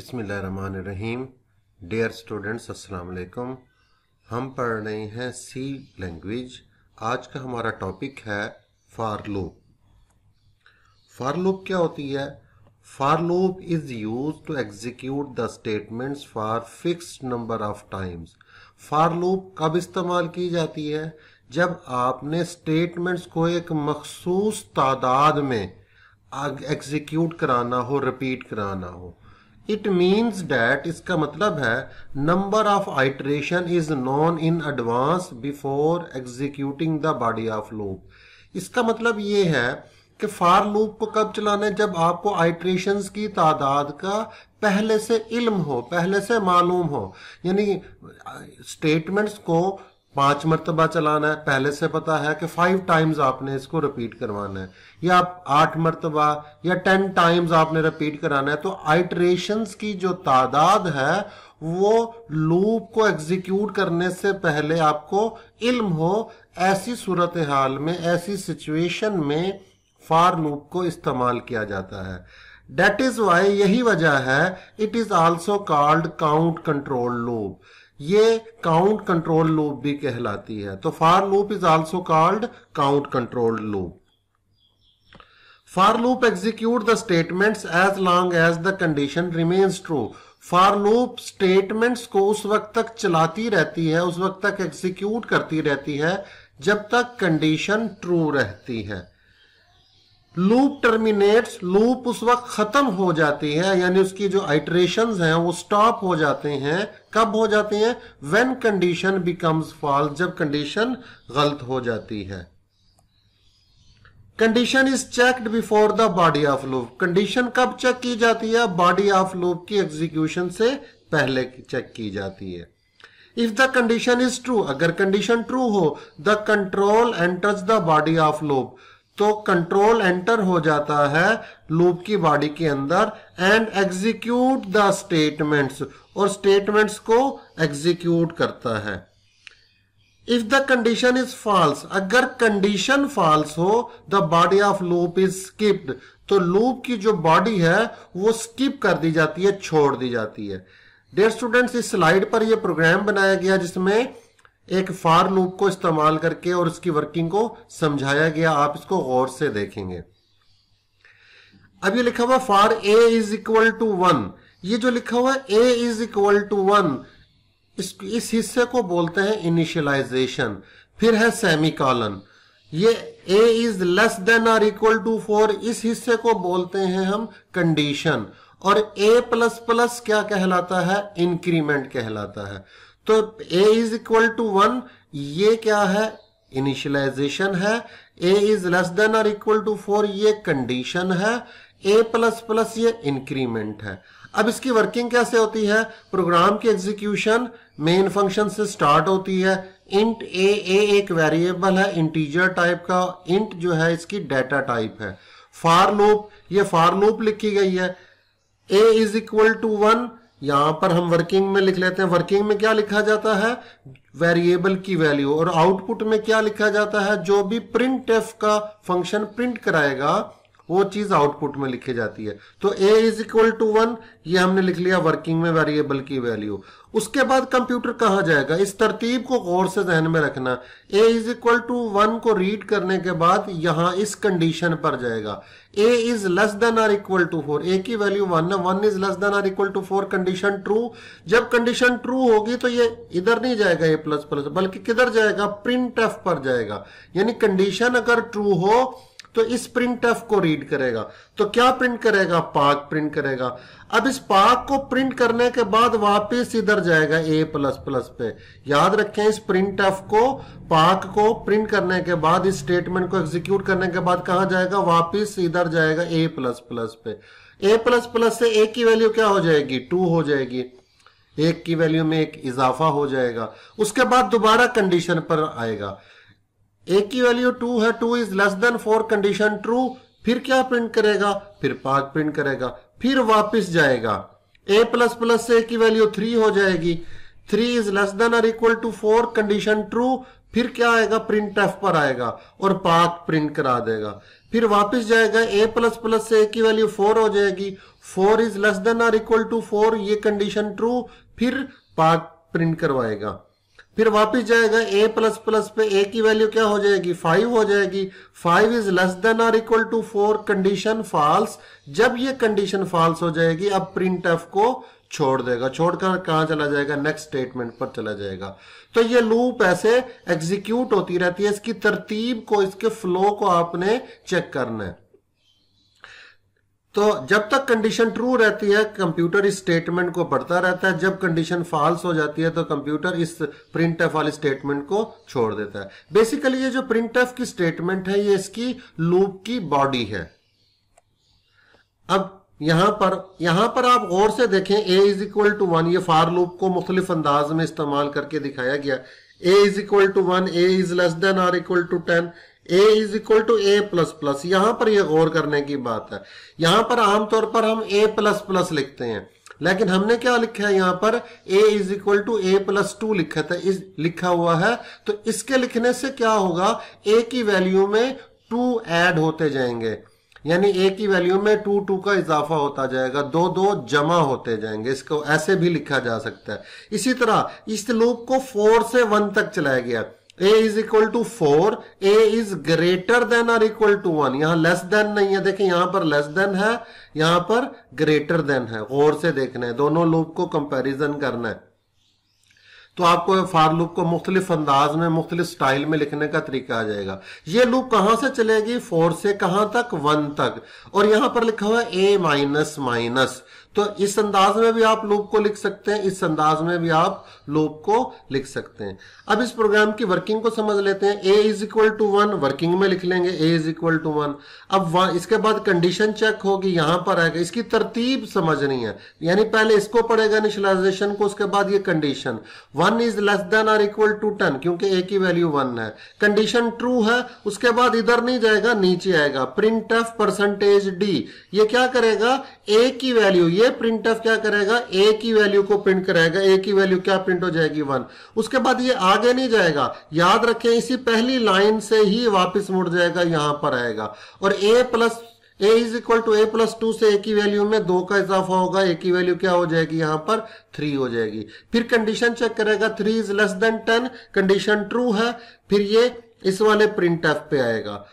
रहीम dear students अस्सलाम वालेकुम हम पढ़ रहे हैं सी लैंग्वेज आज का हमारा टॉपिक है फार लूप फार लूप क्या होती है for loop is use to execute the statements for fixed number of times for loop कब इस्तेमाल की जाती है जब आपने स्टेटमेंट्स को एक मखसूस तादाद में एग्जीक्यूट कराना हो रिपीट कराना हो इट मीन्स डैट इसका मतलब है number of iteration is known in advance before executing the body of loop इसका मतलब ये है कि फार लूप को कब चलाना है जब आपको आइट्रेशन की तादाद का पहले से इल्म हो पहले से मालूम हो यानी स्टेटमेंट्स को पांच मरतबा चलाना है पहले से पता है कि फाइव टाइम्स आपने इसको रिपीट करवाना है या आप आठ मरतबा या टेन टाइम्स आपने रिपीट कराना है तो आइट्रेशन की जो तादाद है वो लूप को एग्जीक्यूट करने से पहले आपको इल्म हो ऐसी सूरत हाल में ऐसी सिचुएशन में फार लूप को इस्तेमाल किया जाता है डेट इज वाई यही वजह है it is also called count control loop ये काउंट कंट्रोल लूप भी कहलाती है तो for loop is also called count control loop for loop execute the statements as long as the condition remains true for loop statements को उस वक्त तक चलाती रहती है उस वक्त तक एग्जीक्यूट करती रहती है जब तक कंडीशन ट्रू रहती है लूप टर्मिनेट्स लूप उस वक्त खत्म हो जाती है यानी उसकी जो आइट्रेशन हैं वो स्टॉप हो जाते हैं कब हो जाते हैं व्हेन कंडीशन बिकम्स फॉल्स जब कंडीशन गलत हो जाती है condition is checked before the body of loop condition कब चेक की जाती है बॉडी ऑफ लूप की एग्जीक्यूशन से पहले चेक की जाती है if the condition is true अगर कंडीशन ट्रू हो the control enters the body of loop तो कंट्रोल एंटर हो जाता है लूप की बॉडी के अंदर एंड एग्जीक्यूट द स्टेटमेंट्स और स्टेटमेंट्स को एग्जीक्यूट करता है if the condition is false अगर कंडीशन फॉल्स हो the body of loop is skipped तो लूप की जो बॉडी है वो स्किप कर दी जाती है छोड़ दी जाती है डेयर स्टूडेंट्स इस स्लाइड पर यह प्रोग्राम बनाया गया जिसमें एक फार लूप को इस्तेमाल करके और उसकी वर्किंग को समझाया गया आप इसको गौर से देखेंगे अब ये लिखा हुआ for a is equal to one ये जो लिखा हुआ ए इज इक्वल टू वन इस हिस्से को बोलते हैं इनिशियलाइजेशन फिर है सेमी कॉलन ये a is less than or equal to four इस हिस्से को बोलते हैं हम कंडीशन और ए प्लस प्लस क्या कहलाता है इंक्रीमेंट कहलाता है तो a is equal to one ये क्या है इनिशियलाइजेशन है a इज लेस देन और इक्वल टू फोर ये कंडीशन है a प्लस प्लस ये इंक्रीमेंट है अब इसकी वर्किंग कैसे होती है प्रोग्राम की एग्जीक्यूशन मेन फंक्शन से स्टार्ट होती है इंट a a एक वेरिएबल है इंटीजर टाइप का इंट जो है इसकी डेटा टाइप है फार लूप ये फार लूप लिखी गई है a is equal to one यहां पर हम वर्किंग में लिख लेते हैं वर्किंग में क्या लिखा जाता है वेरिएबल की वैल्यू और आउटपुट में क्या लिखा जाता है जो भी प्रिंट एफ का फंक्शन प्रिंट कराएगा वो चीज आउटपुट में लिखी जाती है तो a is equal to one ये हमने लिख लिया वर्किंग में वेरिएबल की वैल्यू उसके बाद कंप्यूटर कहा जाएगा इस तरतीब को गौर से जहन में रखना a is equal to one को रीड करने के बाद यहां इस कंडीशन पर जाएगा a is less than or equal to four a की वैल्यू वन है one is less than or equal to four condition true जब कंडीशन ट्रू होगी तो ये इधर नहीं जाएगा ए प्लस प्लस बल्कि किधर जाएगा प्रिंट एफ पर जाएगा यानी कंडीशन अगर ट्रू हो तो इस प्रिंट एफ को रीड करेगा तो क्या प्रिंट करेगा पाक प्रिंट करेगा अब इस पाक को प्रिंट करने के बाद वापस इधर जाएगा ए प्लस प्लस पे याद रखें इस प्रिंट एफ को पाक को प्रिंट करने के बाद इस स्टेटमेंट को एग्जीक्यूट करने के बाद कहा जाएगा वापस इधर जाएगा ए प्लस प्लस पे ए प्लस प्लस से ए की वैल्यू क्या हो जाएगी टू हो जाएगी एक की वैल्यू में एक इजाफा हो जाएगा उसके बाद दोबारा कंडीशन पर आएगा ए की वैल्यू टू है two is less than four condition true फिर क्या प्रिंट करेगा फिर पाक प्रिंट करेगा फिर वापस जाएगा ए प्लस प्लस से की वैल्यू थ्री हो जाएगी थ्री इज लेस देन और equal to four condition true फिर क्या आएगा प्रिंट एफ पर आएगा और पाक प्रिंट करा देगा फिर वापस जाएगा ए प्लस प्लस से ए की वैल्यू फोर हो जाएगी फोर इज लेस देन और इक्वल टू फोर ये कंडीशन ट्रू फिर पाक प्रिंट करवाएगा फिर वापिस जाएगा ए प्लस प्लस पे ए की वैल्यू क्या हो जाएगी फाइव हो जाएगी five is less than or equal to four condition false जब ये कंडीशन फॉल्स हो जाएगी अब प्रिंट एफ को छोड़ देगा छोड़कर कहां चला जाएगा नेक्स्ट स्टेटमेंट पर चला जाएगा तो ये लूप ऐसे एग्जीक्यूट होती रहती है इसकी तरतीब को इसके फ्लो को आपने चेक करना है तो जब तक कंडीशन ट्रू रहती है कंप्यूटर इस स्टेटमेंट को पढ़ता रहता है जब कंडीशन फॉल्स हो जाती है तो कंप्यूटर इस प्रिंट एफ वाली स्टेटमेंट को छोड़ देता है बेसिकली ये जो प्रिंट एफ की स्टेटमेंट है ये इसकी लूप की बॉडी है अब यहां पर यहां पर आप गौर से देखें a is equal to one ये फार लूप को मुख्तलिफ अंदाज में इस्तेमाल करके दिखाया गया a is equal to one a is less than or equal to ten a is equal to a plus plus यहां पर यह गौर करने की बात है यहां पर आमतौर पर हम ए प्लस प्लस लिखते हैं लेकिन हमने क्या लिखा है यहां पर a is equal to a plus two लिखा था इस लिखा हुआ है तो इसके लिखने से क्या होगा a की वैल्यू में टू ऐड होते जाएंगे यानी a की वैल्यू में टू टू का इजाफा होता जाएगा दो दो जमा होते जाएंगे इसको ऐसे भी लिखा जा सकता है इसी तरह इस लूप को फोर से वन तक चलाया गया a is equal to four a is greater than और इक्वल टू वन यहां लेस देन नहीं है देखिए यहां पर लेस देन है यहां पर ग्रेटर देन है गौर से देखना है दोनों लूप को कंपैरिजन करना है तो आपको फार लूप को मुख्तलिफ अंदाज में मुख्तलिफ स्टाइल में लिखने का तरीका आ जाएगा ये लूप कहां से चलेगी फोर से कहां तक वन तक और यहां पर लिखा हुआ ए माइनस माइनस तो इस अंदाज में भी आप लूप को लिख सकते हैं इस अंदाज में भी आप लूप को लिख सकते हैं अब इस प्रोग्राम की वर्किंग को समझ लेते हैं a is equal to one working में लिख लेंगे a is equal to one अब वहां इसके बाद कंडीशन चेक होगी यहां पर आएगा इसकी तरतीब समझनी है यानी पहले इसको पड़ेगा इनिशलाइजेशन को उसके बाद ये condition one is less than or equal to ten क्योंकि ए की वैल्यू वन है कंडीशन ट्रू है उसके बाद इधर नहीं जाएगा नीचे आएगा प्रिंट एफ परसेंटेज डी ये क्या करेगा ए की वैल्यू ये प्रिंट प्रिंट क्या करेगा ए की वैल्यू को प्रिंट करेगा ए की वैल्यू क्या प्रिंट हो जाएगी वन उसके बाद ये आगे नहीं जाएगा याद रखें इसी पहली लाइन से ही वापस मुड़ जाएगा यहां पर आएगा और a plus a is equal to a plus two से ए की वैल्यू में दो का इजाफा होगा ए की वैल्यू क्या हो जाएगी यहां पर थ्री हो जाएगी फिर कंडीशन चेक करेगा three is less than ten condition true है फिर ये इस वाले प्रिंट एफ पे आएगा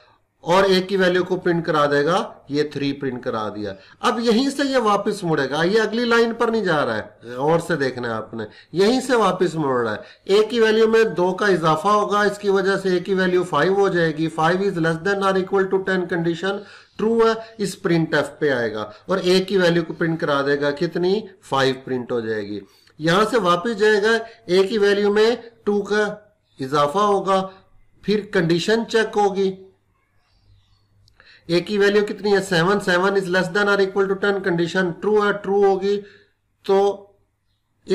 और ए की वैल्यू को प्रिंट करा देगा ये थ्री प्रिंट करा दिया अब यहीं से ये वापस मुड़ेगा ये अगली लाइन पर नहीं जा रहा है और से देखना है आपने यहीं से वापस मुड़ रहा है ए की वैल्यू में दो का इजाफा होगा इसकी वजह से ए की वैल्यू फाइव हो जाएगी five is less than or equal to ten condition true है इस प्रिंट एफ पे आएगा और ए की वैल्यू को प्रिंट करा देगा कितनी फाइव प्रिंट हो जाएगी यहां से वापिस जाएगा ए की वैल्यू में टू का इजाफा होगा फिर कंडीशन चेक होगी ए की वैल्यू कितनी है seven seven is less than or equal to ten condition true है ट्रू होगी तो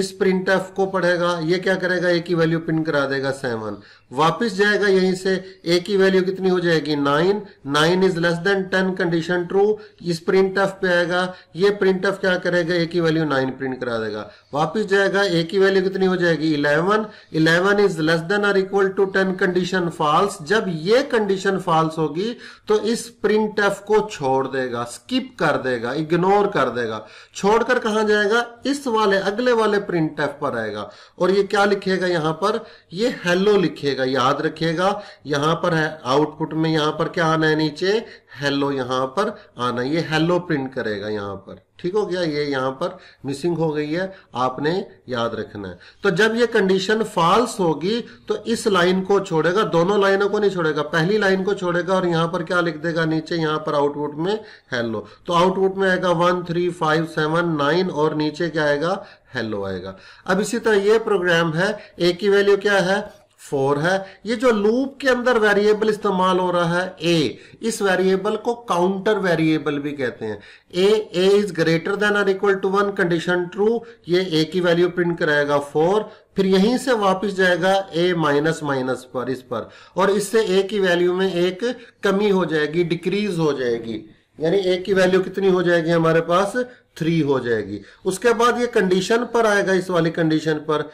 इस प्रिंट एफ को पढ़ेगा ये क्या करेगा ए की वैल्यू पिन करा देगा सेवन वापस जाएगा यहीं से ए की वैल्यू कितनी हो जाएगी nine nine is less than ten condition true इस प्रिंट एफ पे आएगा ये प्रिंट ऑफ क्या करेगा ए की वैल्यू नाइन प्रिंट करा देगा वापस जाएगा ए की वैल्यू कितनी हो जाएगी eleven eleven is less than और equal to ten condition false जब ये कंडीशन फॉल्स होगी तो इस प्रिंट ऑफ को छोड़ देगा स्किप कर देगा इग्नोर कर देगा छोड़कर कहा जाएगा इस वाले अगले वाले प्रिंट ऑफ पर आएगा और ये क्या लिखेगा यहां पर ये हेलो लिखेगा रखिएगा याद रखिएगा यहां पर है आउटपुट में यहां पर क्या आना है नीचे हेलो यहां पर आना ये हेलो प्रिंट करेगा यहां पर ठीक हो गया ये यहां पर मिसिंग हो गई है आपने याद रखना है तो जब ये कंडीशन फॉल्स होगी तो इस लाइन को छोड़ेगा दोनों लाइनों को नहीं छोड़ेगा पहली लाइन को छोड़ेगा और यहां पर क्या लिख देगा नीचे यहां पर आउटपुट में हेलो तो आउटपुट में आएगा one three five seven nine और नीचे क्या आएगा हेलो आएगा अब इसी तरह ये प्रोग्राम है ए की वैल्यू क्या है फोर है ये जो लूप के अंदर वेरिएबल इस्तेमाल हो रहा है ए इस वेरिएबल को काउंटर वेरिएबल भी कहते हैं A A is greater than और equal to one condition true ये ए की वैल्यू प्रिंट कराएगा फोर फिर यहीं से वापस जाएगा ए माइनस माइनस पर इस पर और इससे ए की वैल्यू में एक कमी हो जाएगी डिक्रीज हो जाएगी यानी ए की वैल्यू कितनी हो जाएगी हमारे पास थ्री हो जाएगी उसके बाद ये कंडीशन पर आएगा इस वाली कंडीशन पर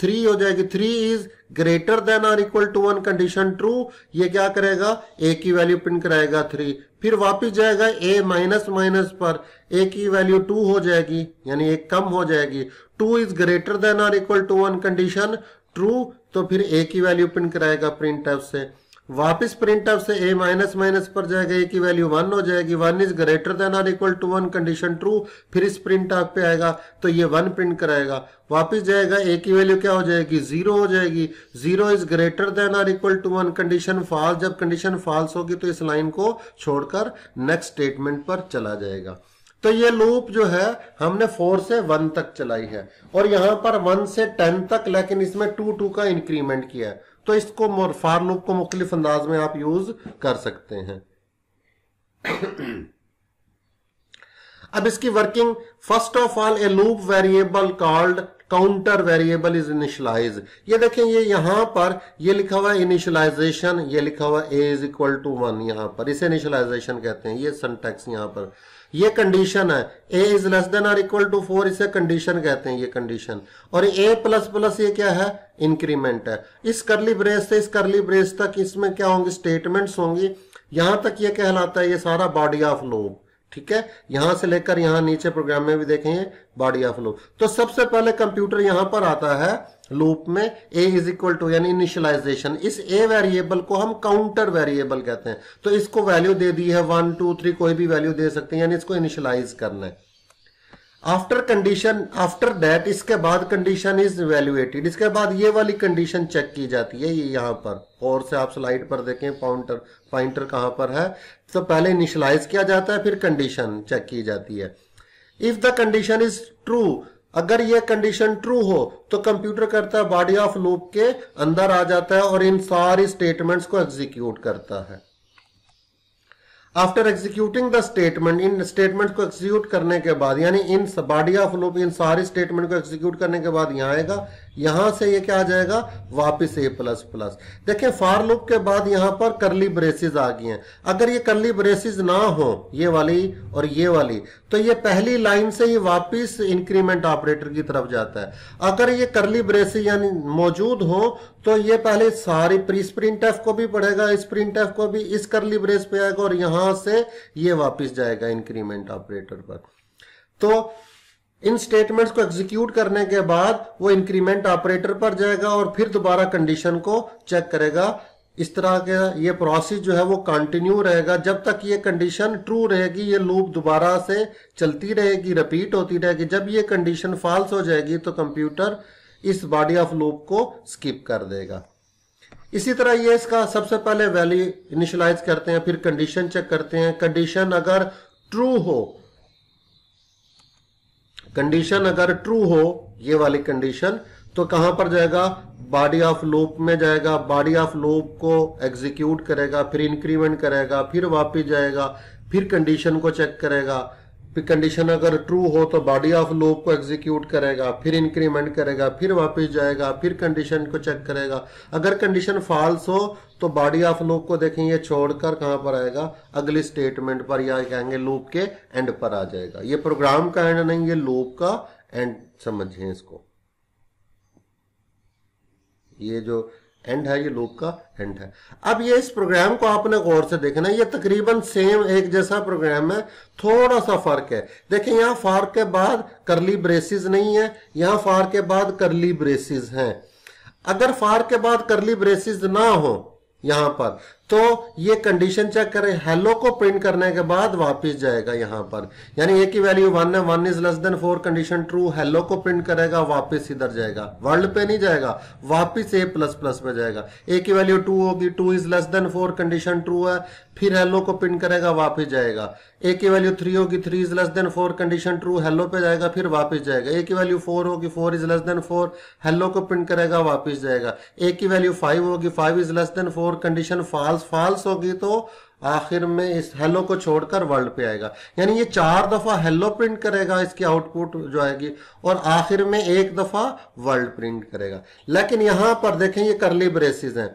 थ्री हो जाएगी three is greater than or equal to one condition true ये क्या करेगा ए की वैल्यू प्रिंट कराएगा थ्री फिर वापिस जाएगा ए माइनस माइनस पर ए की वैल्यू टू हो जाएगी यानी एक कम हो जाएगी two is greater than or equal to one condition true तो फिर ए की वैल्यू प्रिंट कराएगा प्रिंट से वापस प्रिंट आउट से ए माइनस माइनस पर जाएगा ए की वैल्यू वन हो जाएगी वन इज ग्रेटर देन और equal to one condition true फिर इस प्रिंट आउट पे आएगा तो ये वन प्रिंट कराएगा वापस जाएगा ए की वैल्यू क्या हो जाएगी जीरो हो जाएगी जीरो इज ग्रेटर देन और equal to one condition false जब कंडीशन फॉल्स होगी तो इस लाइन को छोड़कर नेक्स्ट स्टेटमेंट पर चला जाएगा तो ये लूप जो है हमने फोर से वन तक चलाई है और यहां पर वन से टेन तक लेकिन इसमें टू टू का इंक्रीमेंट किया है तो इसको फार लूप को मुख्तलिफ अंदाज में आप यूज कर सकते हैं अब इसकी working first of all a loop variable called counter variable is initialize ये देखें ये यहां पर ये लिखा हुआ इनिशलाइजेशन ये लिखा हुआ ए इज इक्वल टू वन यहां पर इसे इनिशलाइजेशन कहते हैं ये सेंटेक्स यहां पर ये कंडीशन है ए इज लेस देन और इक्वल टू फोर इसे कंडीशन कहते हैं ये कंडीशन और ए प्लस प्लस ये क्या है इंक्रीमेंट है इस करली ब्रेस से इस करली ब्रेस तक इसमें क्या होंगे स्टेटमेंट्स होंगी यहां तक ये कहलाता है ये सारा बॉडी ऑफ लोब ठीक है यहां से लेकर यहां नीचे प्रोग्राम में भी देखेंगे बॉडी ऑफ लूप तो सबसे पहले कंप्यूटर यहां पर आता है लूप में ए इज इक्वल टू यानी इनिशियलाइजेशन इस ए वेरिएबल को हम काउंटर वेरिएबल कहते हैं तो इसको वैल्यू दे दी है वन टू थ्री कोई भी वैल्यू दे सकते हैं यानी इसको इनिशियलाइज करना है आफ्टर कंडीशन आफ्टर दैट इसके बाद कंडीशन इज वैल्यूएटेड इसके बाद ये वाली कंडीशन चेक की जाती है ये यहाँ पर और से आप स्लाइड पर देखें पाउंटर पॉइंटर कहां पर है तो पहले इनिशलाइज किया जाता है फिर कंडीशन चेक की जाती है if the condition is true अगर ये कंडीशन ट्रू हो तो कंप्यूटर करता है बॉडी ऑफ लूप के अंदर आ जाता है और इन सारी स्टेटमेंट्स को एग्जीक्यूट करता है आफ्टर एग्जीक्यूटिंग द स्टेटमेंट इन स्टेटमेंट को एग्जीक्यूट करने के बाद यानी इन बॉडी ऑफ लूप इन सारी स्टेटमेंट को एग्जीक्यूट करने के बाद यहाँ आएगा यहां से ये क्या आ जाएगा वापस ए प्लस प्लस देखिये फार लूप के बाद यहां पर करली ब्रेसेस आ गई हैं अगर ये करली ब्रेसेस ना हो ये वाली और ये वाली तो ये पहली लाइन से ही वापस इंक्रीमेंट ऑपरेटर की तरफ जाता है अगर ये करली ब्रेसेस यानी मौजूद हो तो ये पहले सारी प्री स्प्रिंट एफ को भी पढ़ेगा स्प्रिंट एफ को भी इस करली ब्रेस पे आएगा और यहां से ये वापस जाएगा इंक्रीमेंट ऑपरेटर पर तो इन स्टेटमेंट्स को एग्जीक्यूट करने के बाद वो इंक्रीमेंट ऑपरेटर पर जाएगा और फिर दोबारा कंडीशन को चेक करेगा इस तरह का ये प्रोसेस जो है वो कंटिन्यू रहेगा जब तक ये कंडीशन ट्रू रहेगी ये लूप दोबारा से चलती रहेगी रिपीट होती रहेगी जब ये कंडीशन फॉल्स हो जाएगी तो कंप्यूटर इस बॉडी ऑफ लूप को स्किप कर देगा इसी तरह ये इसका सबसे पहले वैल्यू इनिशलाइज करते हैं फिर कंडीशन चेक करते हैं कंडीशन अगर ट्रू हो कंडीशन अगर ट्रू हो ये वाली कंडीशन तो कहां पर जाएगा बॉडी ऑफ लूप में जाएगा बॉडी ऑफ लूप को एग्जीक्यूट करेगा फिर इंक्रीमेंट करेगा फिर वापिस जाएगा फिर कंडीशन को चेक करेगा कंडीशन अगर ट्रू हो तो बॉडी ऑफ लूप को एग्जीक्यूट करेगा फिर इंक्रीमेंट करेगा फिर वापस जाएगा फिर कंडीशन को चेक करेगा अगर कंडीशन फॉल्स हो तो बॉडी ऑफ लूप को देखेंगे छोड़कर कहां पर आएगा अगली स्टेटमेंट पर या कहेंगे लूप के एंड पर आ जाएगा ये प्रोग्राम का एंड नहीं ये लूप का एंड समझें इसको ये जो एंड है ये लूप का एंड है अब ये इस प्रोग्राम को आपने गौर से देखना ये तकरीबन सेम एक जैसा प्रोग्राम है थोड़ा सा फर्क है देखें यहाँ फार के बाद करली ब्रेसिस नहीं है यहाँ फार के बाद करली ब्रेसिस हैं अगर फार के बाद करली ब्रेसिस ना हो यहां पर तो ये कंडीशन चेक करें हेलो को प्रिंट करने के बाद वापस जाएगा यहां पर यानी ए की वैल्यू वन है one is less than four condition true hello को प्रिंट करेगा वापस इधर जाएगा वर्ल्ड पे नहीं जाएगा वापस ए प्लस प्लस पे जाएगा ए की वैल्यू टू होगी two is less than four condition true है फिर हेलो को प्रिंट करेगा वापस जाएगा ए की वैल्यू थ्री होगी three is less than four condition true hello पे जाएगा फिर वापिस जाएगा ए की वैल्यू फोर होगी four is less than four hello को प्रिंट करेगा वापिस जाएगा ए की वैल्यू फाइव होगी five is less than four condition false false false होगी तो आखिर में इस हेलो को छोड़कर वर्ल्ड पे आएगा यानी ये चार दफा हेलो प्रिंट करेगा इसकी आउटपुट जो आएगी और आखिर में एक दफा वर्ल्ड प्रिंट करेगा लेकिन यहां पर देखें ये करली ब्रेसिस हैं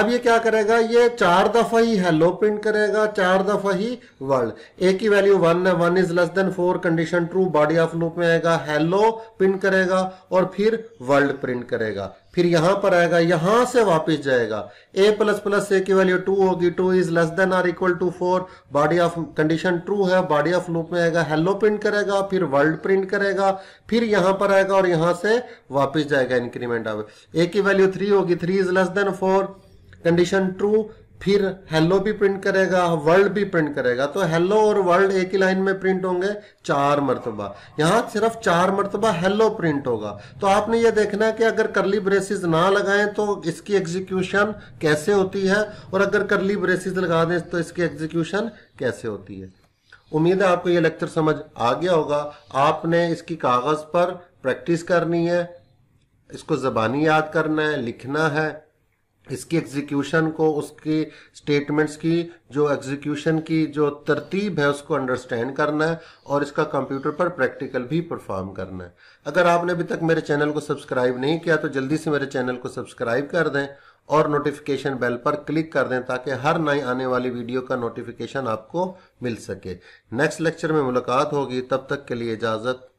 अब ये क्या करेगा ये चार दफा ही हेलो प्रिंट करेगा चार दफा ही वर्ल्ड ए की वैल्यू वन है one is less than four condition true body of loop में आएगा हेलो प्रिंट करेगा और फिर वर्ल्ड प्रिंट करेगा फिर यहां पर आएगा यहां से वापस जाएगा ए प्लस प्लस ए की वैल्यू टू होगी two is less than or equal to four body of condition true है बॉडी ऑफ लूप में आएगा हेलो प्रिंट करेगा फिर वर्ल्ड प्रिंट करेगा फिर यहां पर आएगा और यहां से वापस जाएगा इंक्रीमेंट अब ए की वैल्यू थ्री होगी three is less than four condition true फिर हेलो भी प्रिंट करेगा वर्ल्ड भी प्रिंट करेगा तो हेलो और वर्ल्ड एक ही लाइन में प्रिंट होंगे चार मरतबा यहाँ सिर्फ चार मरतबा हेलो प्रिंट होगा तो आपने ये देखना है कि अगर करली ब्रेसिस ना लगाएं तो इसकी एग्जीक्यूशन कैसे होती है और अगर करली ब्रेसिस लगा दें तो इसकी एग्जीक्यूशन कैसे होती है उम्मीद है आपको ये लेक्चर समझ आ गया होगा आपने इसकी कागज़ पर प्रैक्टिस करनी है इसको ज़बानी याद करना है लिखना है इसकी एग्जीक्यूशन को उसकी स्टेटमेंट्स की जो एग्जीक्यूशन की जो तरतीब है उसको अंडरस्टैंड करना है और इसका कंप्यूटर पर प्रैक्टिकल भी परफॉर्म करना है अगर आपने अभी तक मेरे चैनल को सब्सक्राइब नहीं किया तो जल्दी से मेरे चैनल को सब्सक्राइब कर दें और नोटिफिकेशन बेल पर क्लिक कर दें ताकि हर नई आने वाली वीडियो का नोटिफिकेशन आपको मिल सके नेक्स्ट लेक्चर में मुलाकात होगी तब तक के लिए इजाज़त